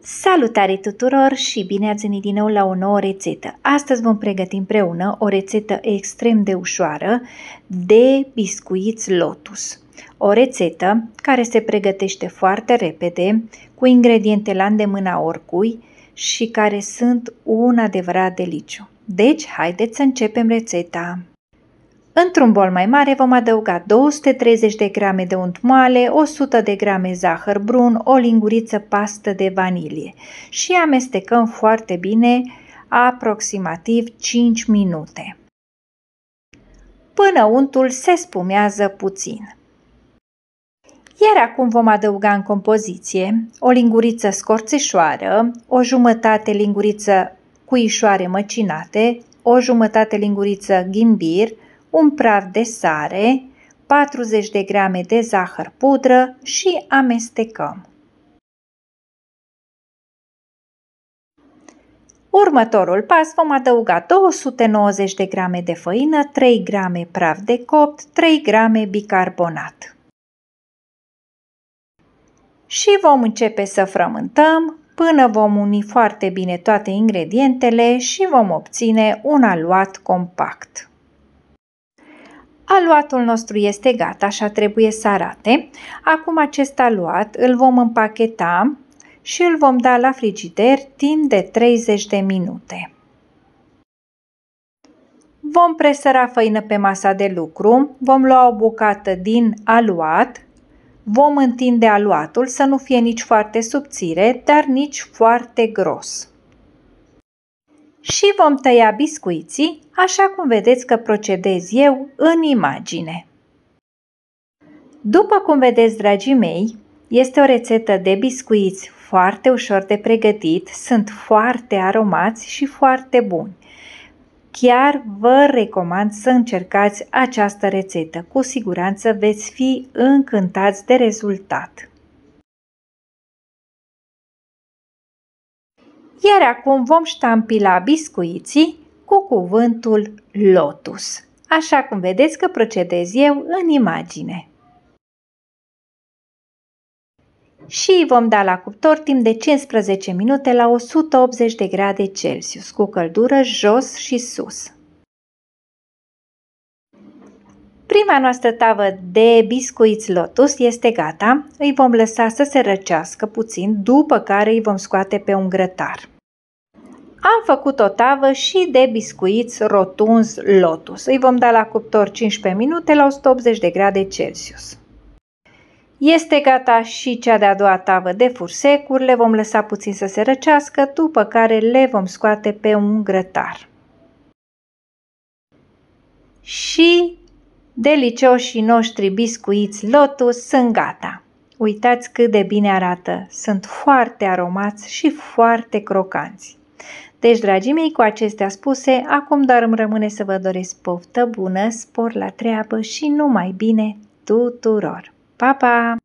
Salutare tuturor și bine ați venit din nou la o nouă rețetă. Astăzi vom pregăti împreună o rețetă extrem de ușoară de biscuiți lotus. O rețetă care se pregătește foarte repede, cu ingrediente la îndemâna oricui și care sunt un adevărat deliciu. Deci, haideți să începem rețeta! Într-un bol mai mare vom adăuga 230 de grame de unt moale, 100 de grame zahăr brun, o linguriță pastă de vanilie și amestecăm foarte bine aproximativ 5 minute până untul se spumează puțin. Iar acum vom adăuga în compoziție o linguriță scorțișoară, o jumătate linguriță cuișoare măcinate, o jumătate linguriță ghimbir, un praf de sare, 40 de grame de zahăr pudră și amestecăm. Următorul pas vom adăuga 290 de grame de făină, 3 grame praf de copt, 3 grame bicarbonat. Și vom începe să frământăm până vom uni foarte bine toate ingredientele și vom obține un aluat compact. Aluatul nostru este gata, așa trebuie să arate. Acum acest aluat îl vom împacheta și îl vom da la frigider timp de 30 de minute. Vom presăra făină pe masa de lucru, vom lua o bucată din aluat, vom întinde aluatul să nu fie nici foarte subțire, dar nici foarte gros și vom tăia biscuiții, așa cum vedeți că procedez eu în imagine. După cum vedeți, dragii mei, este o rețetă de biscuiți foarte ușor de pregătit, sunt foarte aromați și foarte buni. Chiar vă recomand să încercați această rețetă, cu siguranță veți fi încântați de rezultat. Iar acum vom ștampila biscuiții cu cuvântul lotus, așa cum vedeți că procedez eu în imagine. Și vom da la cuptor timp de 15 minute la 180 de grade Celsius, cu căldură jos și sus. Prima noastră tavă de biscuiți lotus este gata, îi vom lăsa să se răcească puțin, după care îi vom scoate pe un grătar. Am făcut o tavă și de biscuiți rotunzi lotus. Îi vom da la cuptor 15 minute la 180 de grade Celsius. Este gata și cea de-a doua tavă de fursecuri, le vom lăsa puțin să se răcească, după care le vom scoate pe un grătar. Și Delicioșii noștri biscuiți Lotus sunt gata. Uitați cât de bine arată, sunt foarte aromați și foarte crocanți. Deci, dragii mei, cu acestea spuse, acum doar îmi rămâne să vă doresc poftă bună, spor la treabă și numai bine tuturor! Pa, pa!